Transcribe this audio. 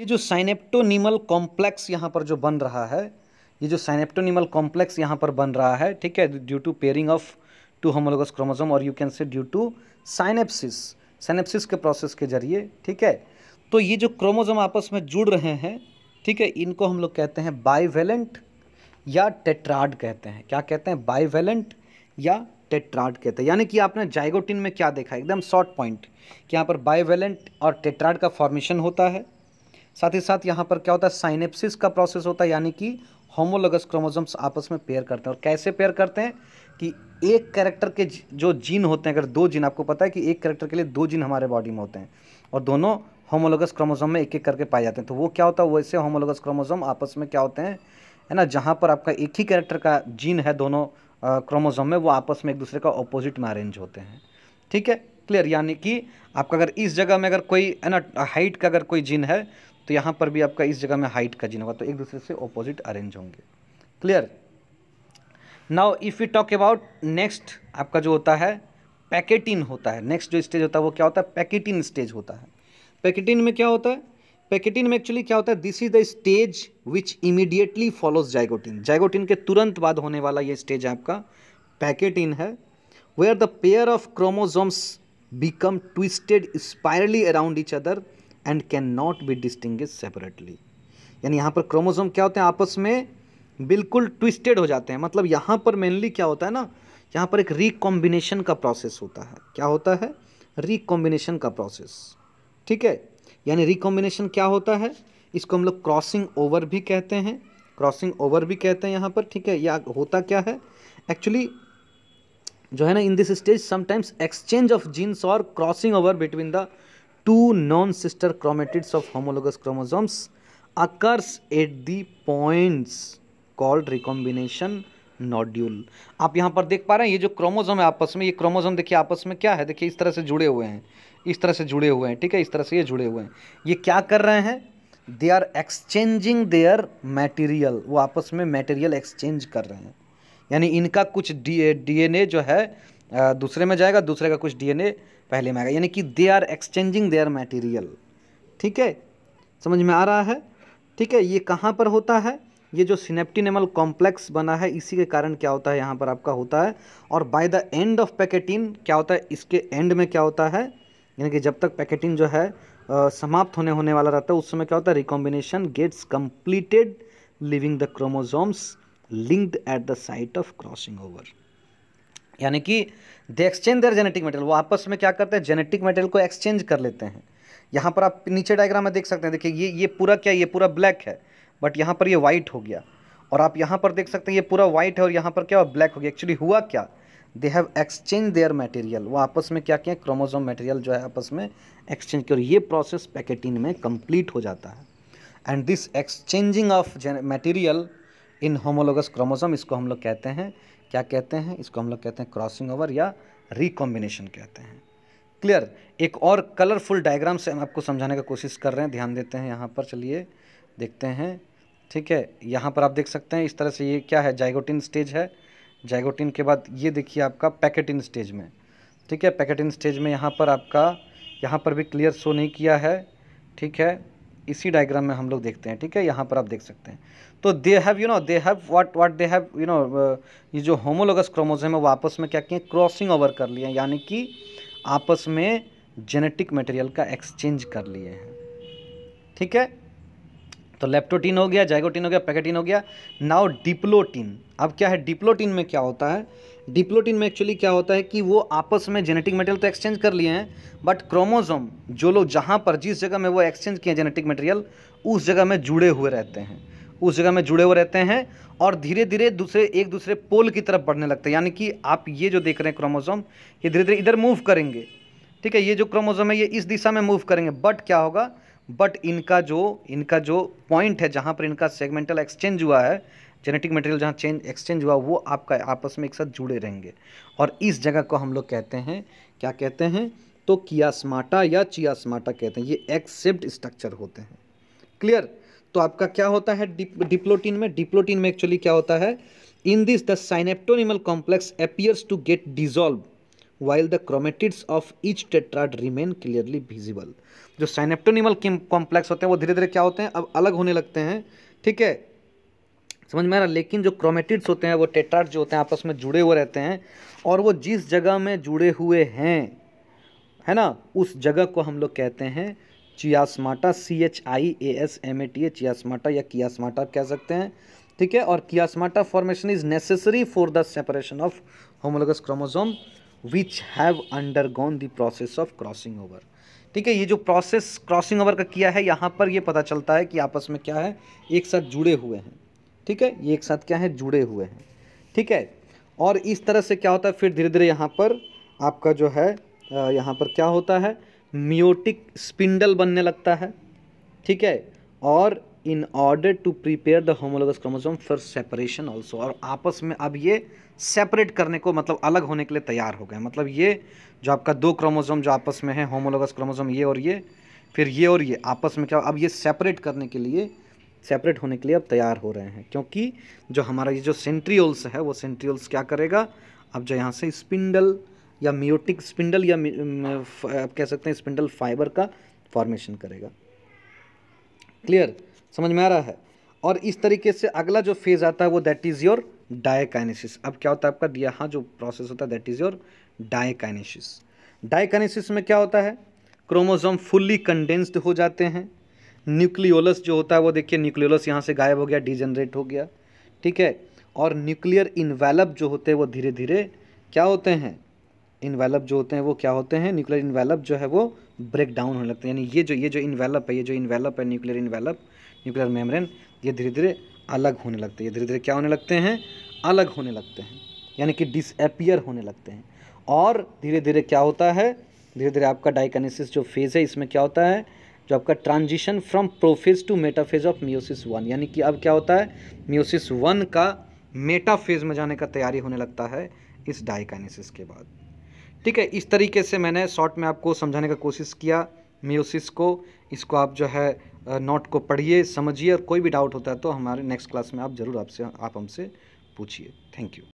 ये जो synaptonemal complex यहाँ पर जो बन रहा है ये जो साइनेप्टोनिमल कॉम्प्लेक्स यहाँ पर बन रहा है ठीक है due to pairing of two homologous chromosome और you can say due to synapsis synapsis के प्रोसेस के जरिए ठीक है तो ये जो क्रोमोजोम आपस में जुड़ रहे हैं ठीक है इनको हम लोग कहते हैं बाईवेलेंट या टेट्राड कहते हैं क्या कहते हैं बाईवेलेंट या टेट्राड कहते हैं यानी कि आपने जाइगोटिन में क्या देखा एकदम शॉर्ट पॉइंट कि यहाँ पर बाईवेलेंट और टेट्राड का फॉर्मेशन होता है साथ ही साथ यहाँ पर क्या होता है साइनेप्सिस का प्रोसेस होता है यानी कि होमोलोगस क्रोमोजोम्स आपस में पेयर करते हैं और कैसे पेयर करते हैं कि एक कैरेक्टर के जो जीन होते हैं अगर दो जीन आपको पता है कि एक कैरेक्टर के लिए दो जीन हमारे बॉडी में होते हैं और दोनों होमोलोगस क्रोमोजोम में एक एक करके पाए जाते हैं तो वो क्या होता है वैसे होमोलोगस क्रोमोजोम आपस में क्या होते हैं है ना जहाँ पर आपका एक ही कैरेक्टर का जीन है दोनों क्रोमोजोम में वो आपस में एक दूसरे का ऑपोजिट में अरेंज होते हैं ठीक है क्लियर यानी कि आपका अगर इस जगह में अगर कोई है ना हाइट का अगर कोई जिन है तो यहाँ पर भी आपका इस जगह में हाइट का जिन होगा तो एक दूसरे से ऑपोजिट अरेंज होंगे clear now if you talk about next आपका जो होता है पैकेटिन होता है नेक्स्ट जो स्टेज होता है वो क्या होता है पैकेटिन स्टेज होता है पैकेटिन में क्या होता है पैकेटिन में एक्चुअली क्या होता है this is the stage which immediately follows zygotene zygotene के तुरंत बाद होने वाला ये स्टेज आपका पैकेटिन है we are the pair of chromosomes become twisted spirally around each other and cannot be distinguished separately यानी यहाँ पर क्रोमोसोम क्या होते हैं आपस में बिल्कुल ट्विस्टेड हो जाते हैं मतलब यहाँ पर मेनली क्या होता है ना यहाँ पर एक रिकॉम्बिनेशन का प्रोसेस होता है क्या होता है रिकॉम्बिनेशन का प्रोसेस ठीक है यानी रिकॉम्बिनेशन क्या होता है इसको हम लोग क्रॉसिंग ओवर भी कहते हैं क्रॉसिंग ओवर भी कहते हैं यहाँ पर ठीक है या होता क्या है एक्चुअली जो है ना in this stage sometimes exchange of genes और crossing over between the two non sister chromatids of homologous chromosomes occurs at the points called recombination nodule आप यहाँ पर देख पा रहे हैं ये जो क्रोमोजोम है आपस में ये क्रोमोजोम देखिए आपस में क्या है देखिए इस तरह से जुड़े हुए हैं इस तरह से जुड़े हुए हैं ठीक है इस तरह से ये जुड़े हुए हैं ये क्या कर रहे हैं they are exchanging their material वो आपस में मैटेरियल एक्सचेंज कर रहे हैं यानी इनका कुछ डीएनए जो है दूसरे में जाएगा दूसरे का कुछ डीएनए पहले में आएगा यानी कि they are exchanging their material ठीक है समझ में आ रहा है ठीक है ये कहाँ पर होता है ये जो सिनेप्टिनेमल कॉम्प्लेक्स बना है इसी के कारण क्या होता है यहाँ पर आपका होता है और by the end of pachytene क्या होता है इसके एंड में क्या होता है यानी कि जब तक पैकेटिन जो है आ, समाप्त होने होने वाला रहता है उस समय क्या होता है recombination gets completed leaving the chromosomes linked at the site of crossing over यानी कि they exchange their genetic material वो आपस में क्या करते हैं जेनेटिक मटेरियल को एक्सचेंज कर लेते हैं यहाँ पर आप नीचे डायग्राम में देख सकते हैं देखिए ये ये पूरा क्या ये पूरा ब्लैक है बट यहाँ पर ये वाइट हो गया और आप यहाँ पर देख सकते हैं ये पूरा वाइट है और यहाँ पर क्या ब्लैक हो गया एक्चुअली हुआ क्या they have exchange their material वो आपस में क्या किया क्रोमोजोम मटेरियल जो है आपस में एक्सचेंज किया और ये प्रोसेस पैकेटिंग में कंप्लीट हो जाता है and this exchanging of material in homologous chromosome इसको हम लोग कहते हैं क्या कहते हैं इसको हम लोग कहते हैं क्रॉसिंग ओवर या रिकॉम्बिनेशन कहते हैं क्लियर एक और कलरफुल डायग्राम से हम आपको समझाने का कोशिश कर रहे हैं ध्यान देते हैं यहाँ पर चलिए देखते हैं ठीक है यहाँ पर आप देख सकते हैं इस तरह से ये क्या है जाइगोटिन स्टेज है जाइगोटिन के बाद ये देखिए आपका पैकेटिन स्टेज में ठीक है पैकेटिन स्टेज में यहाँ पर आपका यहाँ पर भी क्लियर शो नहीं किया है ठीक है इसी डायग्राम में हम लोग देखते हैं ठीक है यहाँ पर आप देख सकते हैं तो they have you know they have what what they have you know ये जो होमोलोगस क्रोमोजोम है वो आपस में क्या किए क्रॉसिंग ओवर कर लिए यानी कि आपस में जेनेटिक मटेरियल का एक्सचेंज कर लिए हैं ठीक है तो लेप्टोटीन हो गया जाइगोटीन हो गया पैकेटिन हो गया नाउ डिप्लोटीन अब क्या है डिप्लोटीन में क्या होता है डिप्लोटीन में एक्चुअली क्या होता है कि वो आपस में जेनेटिक मटेरियल तो एक्सचेंज कर लिए हैं बट क्रोमोजोम जो लोग जहाँ पर जिस जगह में वो एक्सचेंज किए जेनेटिक मटेरियल उस जगह में जुड़े हुए रहते हैं उस जगह में जुड़े हुए रहते हैं और धीरे धीरे दूसरे एक दूसरे पोल की तरफ बढ़ने लगते हैं यानी कि आप ये जो देख रहे हैं क्रोमोजोम ये धीरे धीरे इधर मूव करेंगे ठीक है ये जो क्रोमोजोम है ये इस दिशा में मूव करेंगे बट क्या होगा बट इनका जो इनका जो पॉइंट है जहाँ पर इनका सेगमेंटल एक्सचेंज हुआ है जेनेटिक मटेरियल जहाँ चेंज एक्सचेंज हुआ वो आपका आपस में एक साथ जुड़े रहेंगे और इस जगह को हम लोग कहते हैं क्या कहते हैं तो कियास्माटा या चियास्माटा कहते हैं ये एक्सेप्ट स्ट्रक्चर होते हैं क्लियर तो आपका क्या होता है डिप्लोटीन में डिप्लोटीन में एक्चुअली क्या होता है in this the synaptonemal complex appears to get dissolve while the chromatids of each tetrad remain clearly visible जो साइनेप्टोनिमल कॉम्प्लेक्स होते हैं वो धीरे धीरे क्या होते हैं अब अलग होने लगते हैं ठीक है समझ में आ रहा लेकिन जो क्रोमेटिड्स होते हैं वो टेट्राड जो होते हैं आपस में जुड़े हुए रहते हैं और वो जिस जगह में जुड़े हुए हैं है ना उस जगह को हम लोग कहते हैं chiasmata C H I A S M A T A chiasmata या कियास्माटा आप कह सकते हैं ठीक है और chiasmata formation is necessary for the separation of homologous chromosome which have undergone the process of crossing over ठीक है ये जो प्रोसेस क्रॉसिंग ओवर का किया है यहाँ पर ये पता चलता है कि आपस में क्या है एक साथ जुड़े हुए हैं ठीक है ये एक साथ क्या है जुड़े हुए हैं ठीक है और इस तरह से क्या होता है फिर धीरे धीरे यहाँ पर आपका जो है यहाँ पर क्या होता है म्योटिक स्पिंडल बनने लगता है ठीक है और in order to prepare the homologous chromosome for separation also और आपस में अब ये सेपरेट करने को मतलब अलग होने के लिए तैयार हो गए मतलब ये जो आपका दो क्रोमोसोम जो आपस में है होमोलोगस क्रोमोसोम ये और ये फिर ये और ये आपस में क्या अब ये सेपरेट करने के लिए सेपरेट होने के लिए अब तैयार हो रहे हैं क्योंकि जो हमारा ये जो सेंट्रियोल्स है वो सेंट्रियोल्स क्या करेगा अब जो यहाँ से स्पिंडल या म्योटिक स्पिंडल या mm, आप कह सकते हैं स्पिंडल फाइबर का फॉर्मेशन करेगा क्लियर समझ में आ रहा है और इस तरीके से अगला जो फेज आता है वो दैट इज़ योर डायकाइनेसिस अब क्या होता है आपका यहाँ जो प्रोसेस होता है that is your diakinesis diakinesis में क्या होता है क्रोमोजोम फुल्ली कंडेंस्ड हो जाते हैं न्यूक्लियोलस जो होता है वो देखिए न्यूक्लियोलस यहाँ से गायब हो गया डिजनरेट हो गया ठीक है और न्यूक्लियर इन्वेलप जो होते हैं वो धीरे धीरे क्या होते हैं इन्वेलप जो होते हैं वो क्या होते हैं न्यूक्लियर इन्वेलप जो है वो ब्रेक डाउन होने लगते हैं यानी ये जो ये जो इन्वेलप है ये जो इन्वेलप है न्यूक्लियर इन्वेलप न्यूक्लियर मेम्ब्रेन ये धीरे धीरे अलग होने लगते हैं ये धीरे धीरे क्या होने लगते हैं अलग होने लगते हैं यानी कि डिसअपियर होने लगते हैं और धीरे धीरे क्या होता है धीरे धीरे आपका डाइकनेसिस जो फेज़ है इसमें क्या होता है जो आपका transition from prophase to metaphase of meiosis one यानी कि अब क्या होता है मियोसिस वन का मेटाफेज में जाने का तैयारी होने लगता है इस डाइकनेसिस के बाद ठीक है इस तरीके से मैंने शॉर्ट में आपको समझाने का कोशिश किया मियोसिस को इसको आप जो है नोट को पढ़िए समझिए और कोई भी डाउट होता है तो हमारे नेक्स्ट क्लास में आप ज़रूर आपसे आप हमसे पूछिए थैंक यू